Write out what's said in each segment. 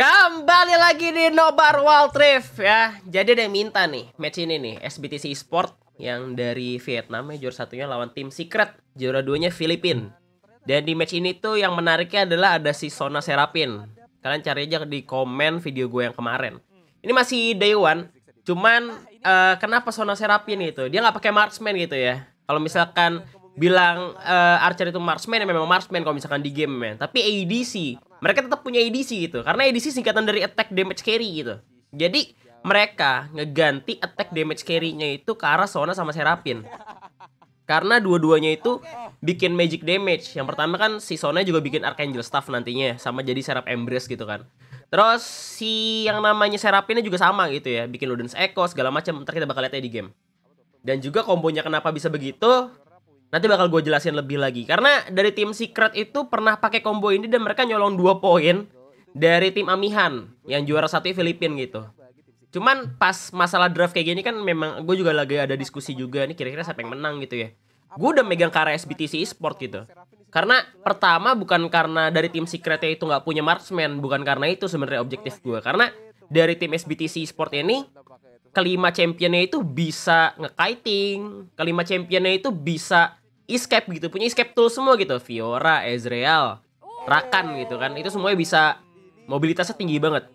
Kembali lagi di Nobar World Rift ya. Jadi ada yang minta nih match ini nih SBTC Sport yang dari Vietnam ya juara satunya lawan tim Secret, juara duanya Filipin. Dan di match ini tuh yang menariknya adalah ada si Sona Serapin. Kalian cari aja di komen video gue yang kemarin. Ini masih day one, cuman uh, kenapa Sona Serapin itu? Dia nggak pakai marksman gitu ya. Kalau misalkan bilang uh, Archer itu marksman ya memang marksman kalau misalkan di game men. Tapi ADC, mereka tetap punya ADC gitu. Karena ADC singkatan dari attack damage carry gitu. Jadi mereka ngeganti attack damage carry-nya itu ke arah Sona sama Serapin. Karena dua-duanya itu bikin magic damage. Yang pertama kan si Sona juga bikin Archangel Staff nantinya sama jadi Serap Embrace gitu kan. Terus si yang namanya Serapinnya juga sama gitu ya, bikin Ludens Echo segala macam. Ntar kita bakal lihatnya di game. Dan juga kombonya kenapa bisa begitu? Nanti bakal gue jelasin lebih lagi karena dari tim Secret itu pernah pakai combo ini dan mereka nyolong dua poin dari tim Amihan yang juara satu Filipin gitu. Cuman pas masalah draft kayak gini kan memang gue juga lagi ada diskusi juga ini kira-kira siapa yang menang gitu ya. Gue udah megang karya SBTC Esport gitu. Karena pertama bukan karena dari tim secretnya itu gak punya marksman, bukan karena itu sebenarnya objektif gue. Karena dari tim SBTC Esport ini kelima championnya itu bisa ngekiting, kelima championnya itu bisa escape gitu, punya escape tool semua gitu. Fiora, Ezreal, Rakan gitu kan. Itu semuanya bisa mobilitasnya tinggi banget.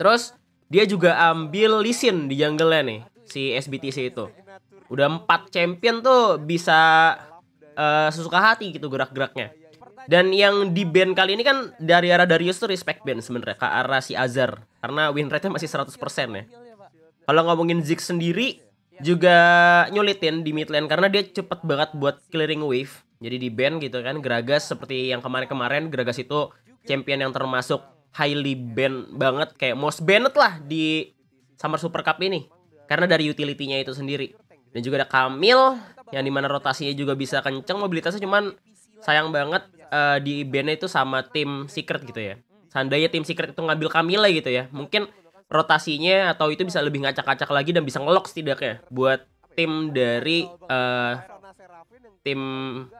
Terus dia juga ambil lisin di jungle nih si SBTC itu. Udah empat champion tuh bisa uh, sesuka hati gitu gerak-geraknya. Dan yang di band kali ini kan dari arah Darius tuh respect band sebenarnya ke arah si Azar karena win rate-nya masih 100% ya. Kalau ngomongin Zeke sendiri Iya. juga nyulitin di mid lane karena dia cepet banget buat clearing wave. Jadi di band gitu kan Gragas seperti yang kemarin-kemarin Gragas itu champion yang termasuk highly band banget kayak most banned lah di Summer Super Cup ini karena dari utility-nya itu sendiri. Dan juga ada Kamil yang dimana rotasinya juga bisa kenceng mobilitasnya cuman sayang banget uh, di band itu sama tim Secret gitu ya. Seandainya tim Secret itu ngambil Kamil gitu ya. Mungkin rotasinya atau itu bisa lebih ngacak acak lagi dan bisa ngelok setidaknya buat tim dari uh, tim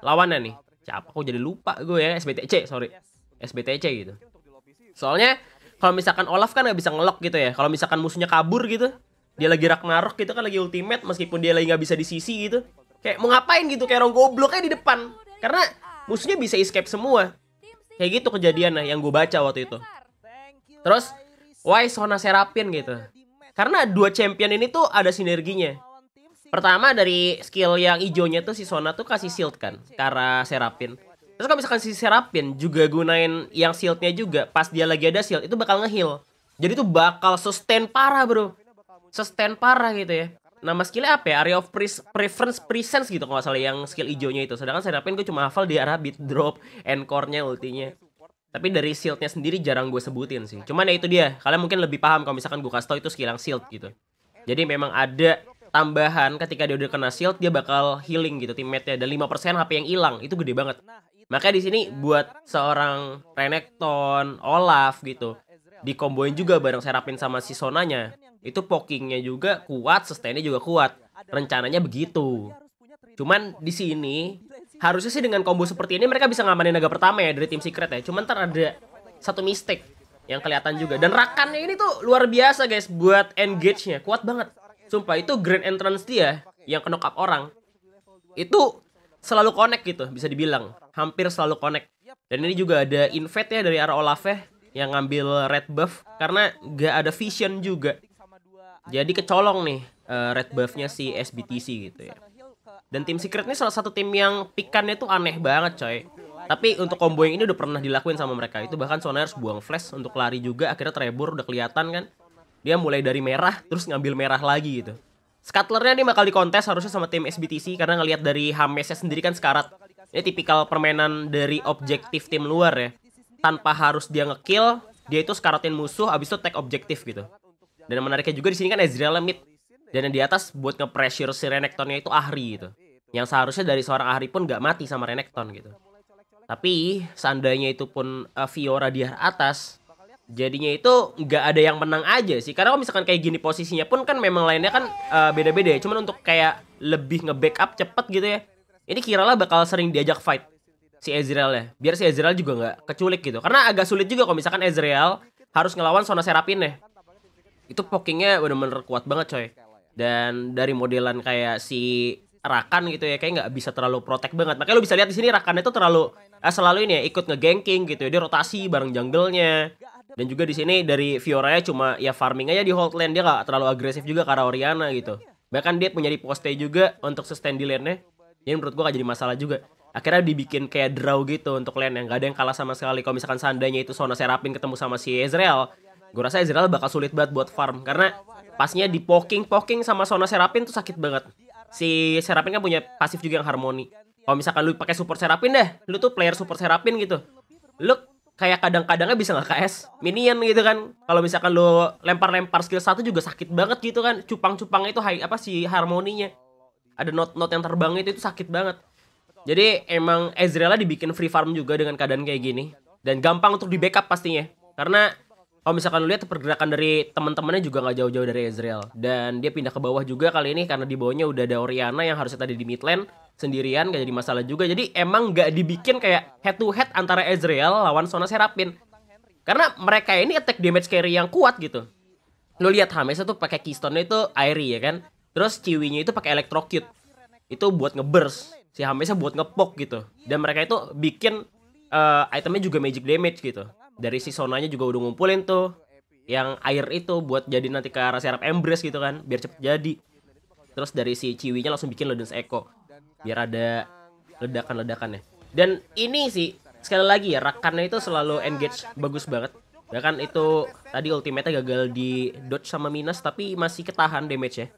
lawanan nih. Siapa kok jadi lupa gue ya SBTC sorry SBTC gitu. Soalnya kalau misalkan Olaf kan nggak bisa ngelok gitu ya. Kalau misalkan musuhnya kabur gitu, dia lagi Ragnarok gitu kan lagi ultimate meskipun dia lagi nggak bisa di sisi gitu. Kayak mau ngapain gitu kayak orang gobloknya di depan. Karena musuhnya bisa escape semua. Kayak gitu kejadian nah yang gue baca waktu itu. Terus why Sona Serapin gitu karena dua champion ini tuh ada sinerginya pertama dari skill yang hijaunya tuh si Sona tuh kasih shield kan karena Serapin terus kalau misalkan si Serapin juga gunain yang shieldnya juga pas dia lagi ada shield itu bakal ngeheal jadi tuh bakal sustain parah bro sustain parah gitu ya nama skillnya apa ya? Area of pre Preference Presence gitu kalau salah yang skill hijaunya itu. Sedangkan Serapin gue cuma hafal di arah beat Drop, Encore-nya, ultinya. Tapi dari shieldnya sendiri jarang gue sebutin sih. Cuman ya itu dia. Kalian mungkin lebih paham kalau misalkan gue kasih tau itu skill yang shield gitu. Jadi memang ada tambahan ketika dia udah kena shield dia bakal healing gitu teammate-nya dan 5% HP yang hilang itu gede banget. Makanya di sini buat seorang Renekton, Olaf gitu dikomboin juga bareng Serapin sama si Sonanya. Itu pokingnya juga kuat, sustainnya juga kuat. Rencananya begitu. Cuman di sini harusnya sih dengan combo seperti ini mereka bisa ngamanin naga pertama ya dari tim secret ya. Cuman ntar ada satu mistake yang kelihatan juga. Dan rakannya ini tuh luar biasa guys buat engage-nya. Kuat banget. Sumpah itu grand entrance dia ya, yang knock up orang. Itu selalu connect gitu bisa dibilang. Hampir selalu connect. Dan ini juga ada invade ya dari arah Olave yang ngambil red buff karena gak ada vision juga. Jadi kecolong nih eh, red buffnya si SBTC gitu ya. Dan tim Secret ini salah satu tim yang pikannya tuh aneh banget coy. Tapi untuk combo yang ini udah pernah dilakuin sama mereka. Itu bahkan Sonar harus buang flash untuk lari juga. Akhirnya trebor udah kelihatan kan. Dia mulai dari merah terus ngambil merah lagi gitu. Scuttlernya dia bakal dikontes harusnya sama tim SBTC karena ngelihat dari Hamesnya sendiri kan sekarat. Ini tipikal permainan dari objektif tim luar ya. Tanpa harus dia ngekill, dia itu sekaratin musuh abis itu take objektif gitu. Dan menariknya juga di sini kan Ezreal mid dan yang di atas buat nge-pressure si Renektonnya itu Ahri gitu yang seharusnya dari seorang Ahri pun gak mati sama Renekton gitu tapi seandainya itu pun uh, Fiora di atas jadinya itu gak ada yang menang aja sih karena kalau misalkan kayak gini posisinya pun kan memang lainnya kan beda eh, beda-beda ya cuman untuk kayak lebih nge-backup cepet gitu ya ini kiralah bakal sering diajak fight si Ezreal ya biar si Ezreal juga gak keculik gitu karena agak sulit juga kalau misalkan Ezreal harus ngelawan Sona Serapin ya itu pokingnya bener-bener kuat banget coy dan dari modelan kayak si Rakan gitu ya kayak nggak bisa terlalu protek banget makanya lo bisa lihat di sini Rakan itu terlalu eh, selalu ini ya ikut ngeganking gitu ya dia rotasi bareng jungle-nya dan juga di sini dari Fiora ya cuma ya farming aja di hold lane dia nggak terlalu agresif juga karena Oriana gitu bahkan dia punya di poste juga untuk sustain di lane-nya jadi menurut gua gak jadi masalah juga akhirnya dibikin kayak draw gitu untuk lane yang gak ada yang kalah sama sekali kalau misalkan seandainya itu Sona Serapin ketemu sama si Ezreal gua rasa Ezreal bakal sulit banget buat farm karena pasnya di poking poking sama Sona Serapin tuh sakit banget si Serapin kan punya pasif juga yang harmoni kalau misalkan lu pakai support Serapin deh lu tuh player support Serapin gitu lu kayak kadang-kadangnya bisa nggak KS minion gitu kan kalau misalkan lu lempar-lempar skill satu juga sakit banget gitu kan cupang-cupang itu high, apa sih harmoninya ada not-not yang terbang itu itu sakit banget jadi emang Ezreal dibikin free farm juga dengan keadaan kayak gini dan gampang untuk di backup pastinya karena kalau misalkan lu lihat pergerakan dari teman-temannya juga nggak jauh-jauh dari Ezreal dan dia pindah ke bawah juga kali ini karena di bawahnya udah ada Oriana yang harusnya tadi di mid lane sendirian gak jadi masalah juga jadi emang nggak dibikin kayak head to head antara Ezreal lawan Sona Serapin karena mereka ini attack damage carry yang kuat gitu lu lihat Hames tuh pakai keystone itu airy ya kan terus Chui-nya itu pakai electrocute itu buat ngeburst si Hamesnya buat ngepok gitu dan mereka itu bikin uh, itemnya juga magic damage gitu dari si sonanya juga udah ngumpulin tuh yang air itu buat jadi nanti ke arah serap embrace gitu kan biar cepet jadi terus dari si ciwinya langsung bikin ledens echo biar ada ledakan-ledakannya dan ini sih sekali lagi ya rakannya itu selalu engage bagus banget kan itu tadi ultimate gagal di dodge sama minus tapi masih ketahan damage ya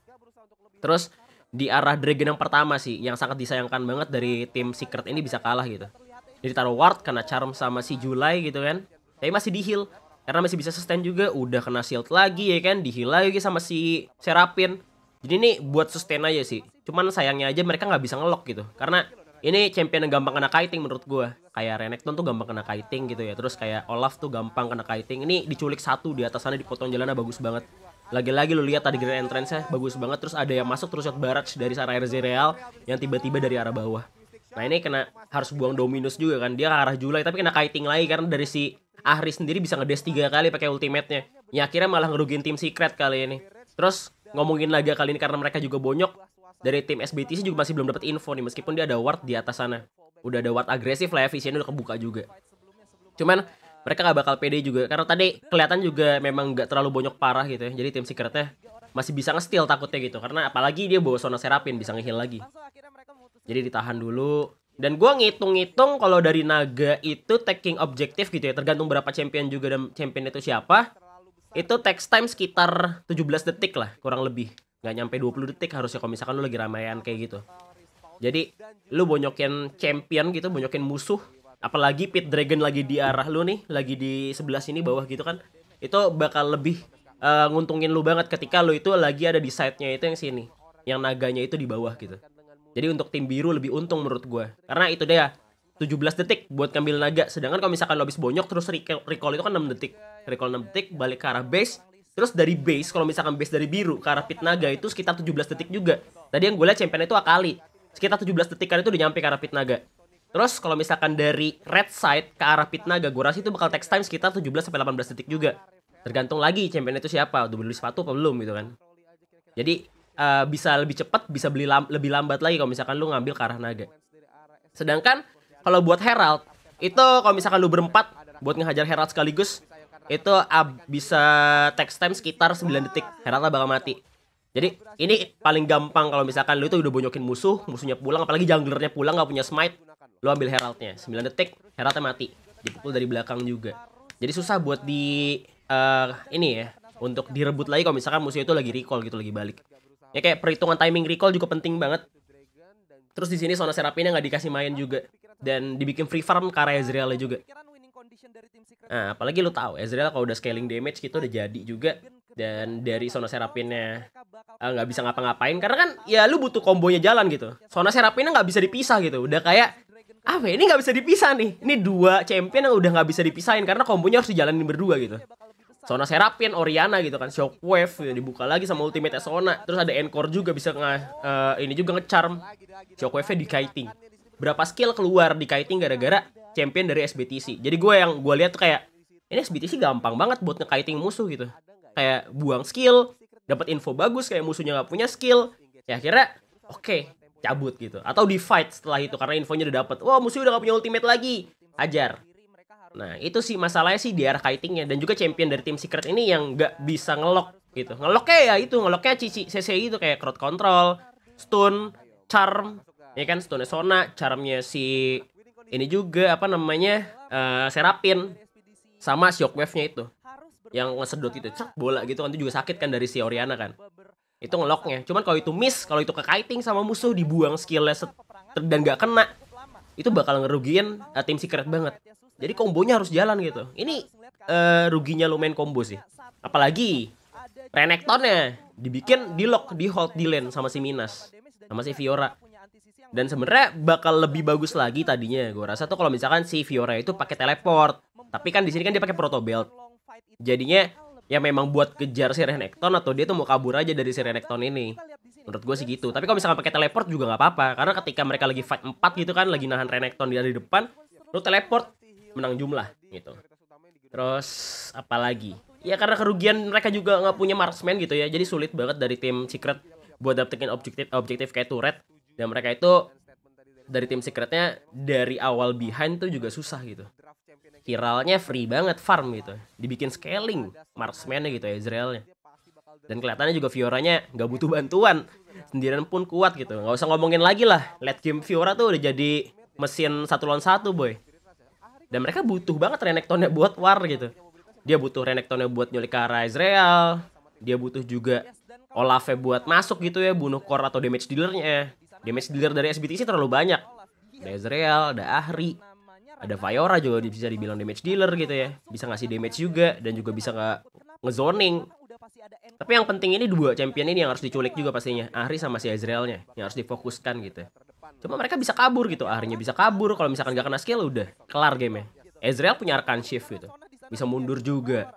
terus di arah dragon yang pertama sih yang sangat disayangkan banget dari tim secret ini bisa kalah gitu jadi taruh ward karena charm sama si Julai gitu kan tapi masih di heal. Karena masih bisa sustain juga. Udah kena shield lagi ya kan. Di heal lagi sama si Serapin. Jadi ini buat sustain aja sih. Cuman sayangnya aja mereka nggak bisa ngelok gitu. Karena ini champion yang gampang kena kiting menurut gue. Kayak Renekton tuh gampang kena kiting gitu ya. Terus kayak Olaf tuh gampang kena kiting. Ini diculik satu di atas sana dipotong jalannya bagus banget. Lagi-lagi lo lihat tadi grand entrance ya bagus banget. Terus ada yang masuk terus shot barrage dari arah RZ Real yang tiba-tiba dari arah bawah. Nah ini kena harus buang Dominus juga kan. Dia ke arah Julai tapi kena kiting lagi karena dari si Ahri sendiri bisa ngedes tiga kali pakai ultimate-nya. Ya akhirnya malah ngerugiin tim Secret kali ini. Terus ngomongin laga kali ini karena mereka juga bonyok. Dari tim SBT sih juga masih belum dapat info nih meskipun dia ada ward di atas sana. Udah ada ward agresif lah ya, visinya udah kebuka juga. Cuman mereka gak bakal pede juga karena tadi kelihatan juga memang gak terlalu bonyok parah gitu ya. Jadi tim Secretnya masih bisa nge-steal takutnya gitu karena apalagi dia bawa Sona Serapin bisa ngeheal lagi. Jadi ditahan dulu dan gue ngitung-ngitung kalau dari naga itu taking objective gitu ya, tergantung berapa champion juga dan champion itu siapa. Itu text time sekitar 17 detik lah, kurang lebih. Gak nyampe 20 detik harusnya kalau misalkan lu lagi ramaian kayak gitu. Jadi lu bonyokin champion gitu, bonyokin musuh. Apalagi pit dragon lagi di arah lu nih, lagi di sebelah sini bawah gitu kan. Itu bakal lebih uh, nguntungin lu banget ketika lu itu lagi ada di side-nya itu yang sini. Yang naganya itu di bawah gitu. Jadi untuk tim biru lebih untung menurut gue. Karena itu deh ya, 17 detik buat ngambil naga. Sedangkan kalau misalkan lo habis bonyok terus recall itu kan 6 detik. Recall 6 detik, balik ke arah base. Terus dari base, kalau misalkan base dari biru ke arah pit naga itu sekitar 17 detik juga. Tadi yang gue lihat champion itu akali. Sekitar 17 detik, kan itu udah nyampe ke arah pit naga. Terus kalau misalkan dari red side ke arah pit naga, gue rasa itu bakal text time sekitar 17 sampai 18 detik juga. Tergantung lagi champion itu siapa, udah beli sepatu apa belum gitu kan. Jadi Eh, bisa lebih cepat, bisa beli lam lebih lambat lagi kalau misalkan lu ngambil ke arah naga. Sedangkan kalau buat Herald itu kalau misalkan lu berempat buat ngehajar Herald sekaligus itu bisa text time sekitar 9 detik. Herald bakal mati. Jadi ini paling gampang kalau misalkan lu itu udah bonyokin musuh, musuhnya pulang apalagi junglernya pulang nggak punya smite, lu ambil Heraldnya 9 detik, Heraldnya mati. Dipukul dari belakang juga. Jadi susah buat di uh, ini ya untuk direbut lagi kalau misalkan musuh itu lagi recall gitu lagi balik. Ya kayak perhitungan timing recall juga penting banget. Terus di sini Sona Serapina nggak dikasih main juga dan dibikin free farm karena Ezreal juga. Nah, apalagi lu tahu Ezreal kalau udah scaling damage gitu udah jadi juga dan dari Sona Serapinnya eh, nggak uh, bisa ngapa-ngapain karena kan ya lu butuh kombonya jalan gitu. Sona Serapinnya nggak bisa dipisah gitu. Udah kayak apa ah, ini nggak bisa dipisah nih. Ini dua champion yang udah nggak bisa dipisahin karena kombonya harus dijalanin berdua gitu. Sona Serapin, Oriana gitu kan, Shockwave ya, dibuka lagi sama Ultimate Sona. Terus ada Encore juga bisa nge, uh, ini juga ngecharm. shockwave di kiting. Berapa skill keluar di kiting gara-gara champion dari SBTC. Jadi gue yang gue lihat tuh kayak ini SBTC gampang banget buat ngekiting musuh gitu. Kayak buang skill, dapat info bagus kayak musuhnya nggak punya skill. Ya akhirnya oke, okay, cabut gitu. Atau di fight setelah itu karena infonya udah dapat. Wah, musuh udah gak punya ultimate lagi. Ajar. Nah itu sih masalahnya sih di arah kitingnya dan juga champion dari tim secret ini yang nggak bisa ngelok gitu. Ngeloknya ya itu ngeloknya cici CC itu kayak crowd control, stun, charm, ya kan stunnya Sona, charmnya si ini juga apa namanya uh, Serapin sama shockwave-nya itu yang ngesedot itu cak bola gitu kan itu juga sakit kan dari si Oriana kan itu ngeloknya cuman kalau itu miss kalau itu ke kiting sama musuh dibuang skillnya dan gak kena itu bakal ngerugiin uh, tim secret banget jadi kombonya harus jalan gitu. Ini uh, ruginya lumayan combo sih. Apalagi Renektonnya dibikin di lock, di hold, di lane sama si Minas, sama si Fiora. Dan sebenarnya bakal lebih bagus lagi tadinya. Gue rasa tuh kalau misalkan si Fiora itu pakai teleport, tapi kan di sini kan dia pakai proto belt. Jadinya ya memang buat kejar si Renekton atau dia tuh mau kabur aja dari si Renekton ini. Menurut gue sih gitu. Tapi kalau misalkan pakai teleport juga nggak apa-apa, karena ketika mereka lagi fight 4 gitu kan, lagi nahan Renekton dia di depan, lu teleport menang jumlah gitu. Terus apalagi? Ya karena kerugian mereka juga nggak punya marksman gitu ya. Jadi sulit banget dari tim Secret buat dapetin objektif objektif kayak turret dan mereka itu dari tim secretnya dari awal behind tuh juga susah gitu kiralnya free banget farm gitu dibikin scaling marksmannya gitu ya Israelnya dan kelihatannya juga Fioranya nggak butuh bantuan sendirian pun kuat gitu nggak usah ngomongin lagi lah Let game Fiora tuh udah jadi mesin satu lawan satu boy dan mereka butuh banget Renektonnya buat war gitu dia butuh Renektonnya buat nyulik ke arah Israel dia butuh juga Olaf buat masuk gitu ya bunuh core atau damage dealernya damage dealer dari SBTC terlalu banyak ada Israel ada Ahri ada Viora juga bisa dibilang damage dealer gitu ya bisa ngasih damage juga dan juga bisa nggak ngezoning tapi yang penting ini dua champion ini yang harus diculik juga pastinya Ahri sama si Israelnya yang harus difokuskan gitu Cuma mereka bisa kabur gitu, akhirnya bisa kabur. Kalau misalkan gak kena skill, udah kelar game ya Ezreal punya Arkan Shift gitu. Bisa mundur juga.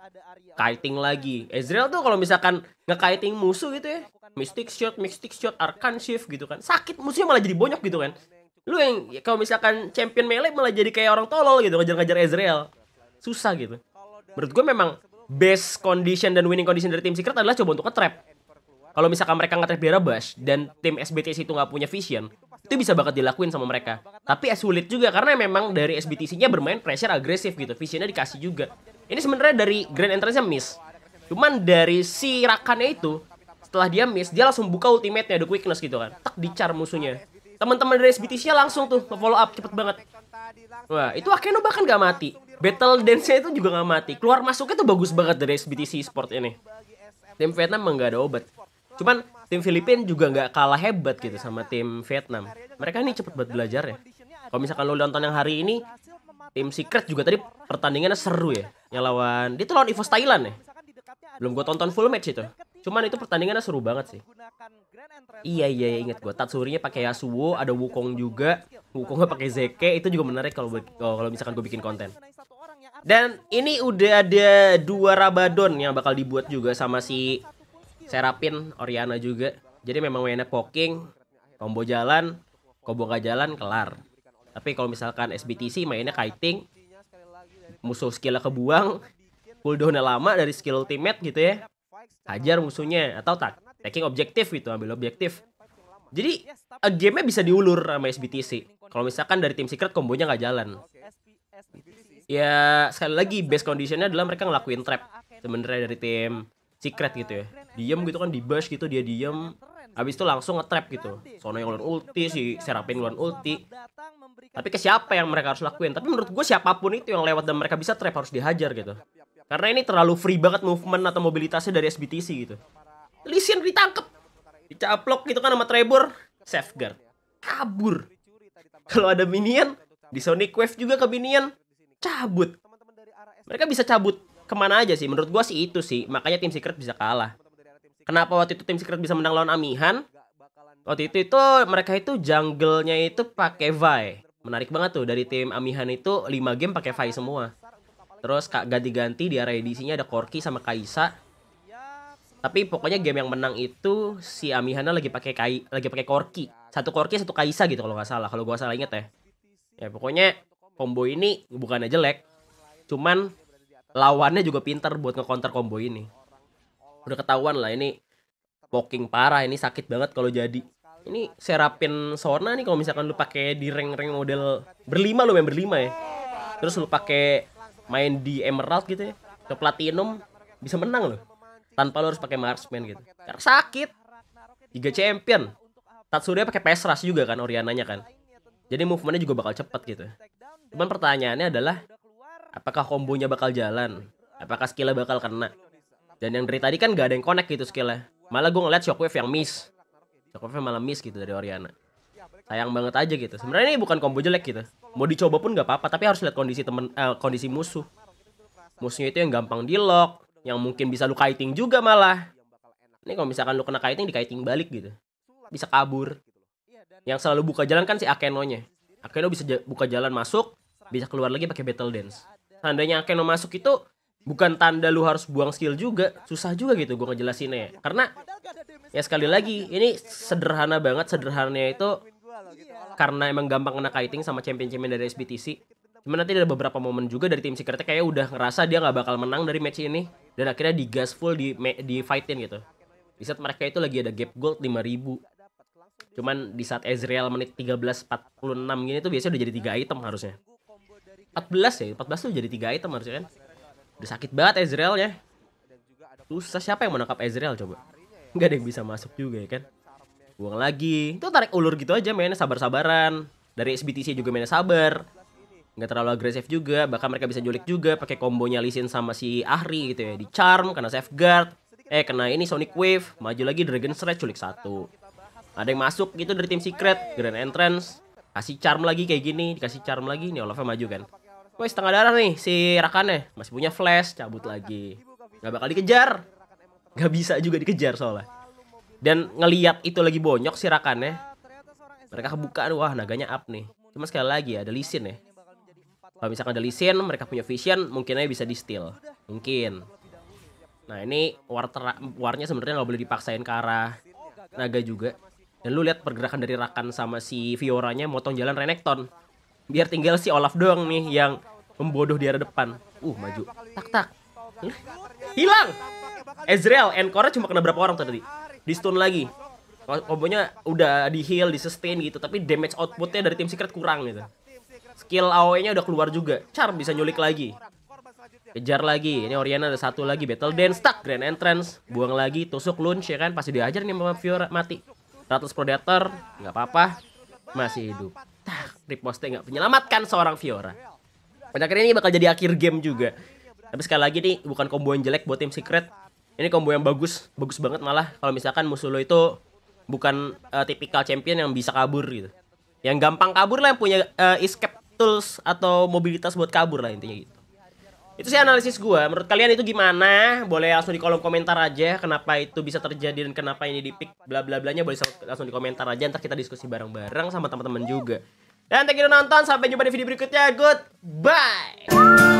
Kiting lagi. Ezreal tuh kalau misalkan nge-kiting musuh gitu ya. Mystic Shot, Mystic Shot, Arkan Shift gitu kan. Sakit, musuhnya malah jadi bonyok gitu kan. Lu yang ya, kalau misalkan champion melee malah jadi kayak orang tolol gitu ngejar-ngejar Ezreal. Susah gitu. Menurut gue memang best condition dan winning condition dari tim Secret adalah coba untuk nge-trap. Kalau misalkan mereka nge-trap di Rabash dan tim SBTS itu nggak punya vision, itu bisa banget dilakuin sama mereka tapi ya sulit juga karena memang dari SBTC-nya bermain pressure agresif gitu visionnya dikasih juga ini sebenarnya dari grand entrance-nya miss cuman dari si rakannya itu setelah dia miss dia langsung buka ultimate-nya the quickness gitu kan tak dicar musuhnya teman-teman dari SBTC-nya langsung tuh follow up cepet banget Wah, itu Akeno bahkan gak mati. Battle dance-nya itu juga gak mati. Keluar masuknya tuh bagus banget dari SBTC Sport ini. Tim Vietnam emang gak ada obat. Cuman tim Filipina juga nggak kalah hebat gitu sama tim Vietnam. Mereka ini cepet buat belajar ya. Kalau misalkan lo nonton yang hari ini, tim Secret juga tadi pertandingannya seru ya. Yang lawan, dia tuh lawan Evos Thailand ya. Belum gue tonton full match itu. Cuman itu pertandingannya seru banget sih. Iya iya, iya inget gue. Tatsurinya pakai Yasuo, ada Wukong juga. Wukongnya pakai Zeke, itu juga menarik kalau oh, kalau misalkan gue bikin konten. Dan ini udah ada dua Rabadon yang bakal dibuat juga sama si Serapin, Oriana juga. Jadi memang mainnya poking, combo jalan, combo gak jalan, kelar. Tapi kalau misalkan SBTC mainnya kiting, musuh skillnya kebuang, cooldownnya lama dari skill ultimate gitu ya. Hajar musuhnya, atau tak, taking objektif gitu, ambil objektif. Jadi, game-nya bisa diulur sama SBTC. Kalau misalkan dari tim secret, kombonya nggak jalan. Ya, sekali lagi, base conditionnya adalah mereka ngelakuin trap. Sebenarnya dari tim secret gitu ya diem gitu kan di bus gitu dia diem abis itu langsung ngetrap gitu Sono yang ngeluarin ulti si Serapin ngeluarin ulti tapi ke siapa yang mereka harus lakuin tapi menurut gue siapapun itu yang lewat dan mereka bisa trap harus dihajar gitu karena ini terlalu free banget movement atau mobilitasnya dari SBTC gitu Lisian ditangkep dicaplok gitu kan sama Trevor safeguard kabur kalau ada minion di Sonic Wave juga ke minion cabut mereka bisa cabut kemana aja sih menurut gue sih itu sih makanya tim secret bisa kalah kenapa waktu itu tim secret bisa menang lawan Amihan waktu itu itu mereka itu jungle-nya itu pakai Vi menarik banget tuh dari tim Amihan itu 5 game pakai Vi semua terus kak ganti-ganti di area edisinya ada Korki sama Kaisa tapi pokoknya game yang menang itu si Amihana lagi pakai kai lagi pakai Korki satu Korki satu Kaisa gitu kalau nggak salah kalau gua salah inget ya ya pokoknya combo ini bukannya jelek cuman lawannya juga pinter buat ngecounter combo ini udah ketahuan lah ini poking parah ini sakit banget kalau jadi ini serapin sona nih kalau misalkan lu pakai di rank-rank model berlima lu main berlima ya terus lu pakai main di emerald gitu ya ke platinum bisa menang loh tanpa lu harus pakai marksman gitu karena sakit tiga champion Tatsuya pakai PS Rush juga kan Oriananya kan jadi movementnya juga bakal cepat gitu cuman pertanyaannya adalah apakah kombonya bakal jalan apakah skillnya bakal kena dan yang dari tadi kan gak ada yang connect gitu skillnya malah gue ngeliat shockwave yang miss shockwave malah miss gitu dari Oriana sayang banget aja gitu sebenarnya ini bukan combo jelek gitu mau dicoba pun gak apa-apa tapi harus lihat kondisi temen eh, kondisi musuh musuhnya itu yang gampang di lock yang mungkin bisa lu kiting juga malah ini kalau misalkan lu kena kiting di kiting balik gitu bisa kabur yang selalu buka jalan kan si Akeno nya Akeno bisa buka jalan masuk bisa keluar lagi pakai battle dance seandainya Akeno masuk itu bukan tanda lu harus buang skill juga susah juga gitu gue ngejelasinnya ya. karena ya sekali lagi ini sederhana banget sederhananya itu karena emang gampang kena kiting sama champion-champion dari SBTC cuman nanti ada beberapa momen juga dari tim secretnya kayak udah ngerasa dia nggak bakal menang dari match ini dan akhirnya digas full di di fightin gitu di saat mereka itu lagi ada gap gold 5000 cuman di saat Ezreal menit 13.46 gini tuh biasanya udah jadi tiga item harusnya 14 ya 14 tuh jadi 3 item harusnya kan udah sakit banget Ezreal ya susah siapa yang menangkap Ezreal coba nggak ada yang bisa masuk juga ya kan buang lagi itu tarik ulur gitu aja mainnya sabar-sabaran dari SBTC juga mainnya sabar nggak terlalu agresif juga bahkan mereka bisa julik juga pakai kombonya Lisin sama si Ahri gitu ya di charm karena safeguard eh kena ini Sonic Wave maju lagi Dragon Stretch culik satu ada yang masuk gitu dari tim secret grand entrance kasih charm lagi kayak gini dikasih charm lagi nih Olafnya maju kan Woi setengah darah nih si Rakannya. Masih punya flash, cabut lagi. Gak bakal dikejar. Gak bisa juga dikejar soalnya. Dan ngeliat itu lagi bonyok si Rakannya. Mereka kebukaan, wah naganya up nih. Cuma sekali lagi ada lisin ya. Kalau misalkan ada lisin, mereka punya vision, mungkin aja bisa di steal. Mungkin. Nah ini war warnya sebenarnya nggak boleh dipaksain ke arah naga juga. Dan lu lihat pergerakan dari Rakan sama si Fioranya motong jalan Renekton biar tinggal si Olaf doang nih yang membodoh di arah depan uh maju tak tak hilang Ezreal and Cora cuma kena berapa orang tadi di stun lagi kombonya udah di heal di sustain gitu tapi damage outputnya dari tim secret kurang gitu skill AoE nya udah keluar juga Char bisa nyulik lagi kejar lagi ini Oriana ada satu lagi battle dance stuck grand entrance buang lagi tusuk lunch ya kan pasti diajar nih sama Fiora mati Ratus Predator nggak apa-apa masih hidup Tak, riposte nggak menyelamatkan seorang Fiora. Pada akhirnya ini bakal jadi akhir game juga. Tapi sekali lagi nih, bukan combo yang jelek buat tim Secret. Ini combo yang bagus, bagus banget malah. Kalau misalkan musuh lo itu bukan uh, tipikal champion yang bisa kabur gitu. Yang gampang kabur lah yang punya uh, escape tools atau mobilitas buat kabur lah intinya gitu. Itu sih analisis gue. Menurut kalian itu gimana? Boleh langsung di kolom komentar aja kenapa itu bisa terjadi dan kenapa ini dipik bla bla blanya boleh langsung di komentar aja ntar kita diskusi bareng-bareng sama teman-teman juga. Dan thank you udah nonton. Sampai jumpa di video berikutnya. Good Goodbye.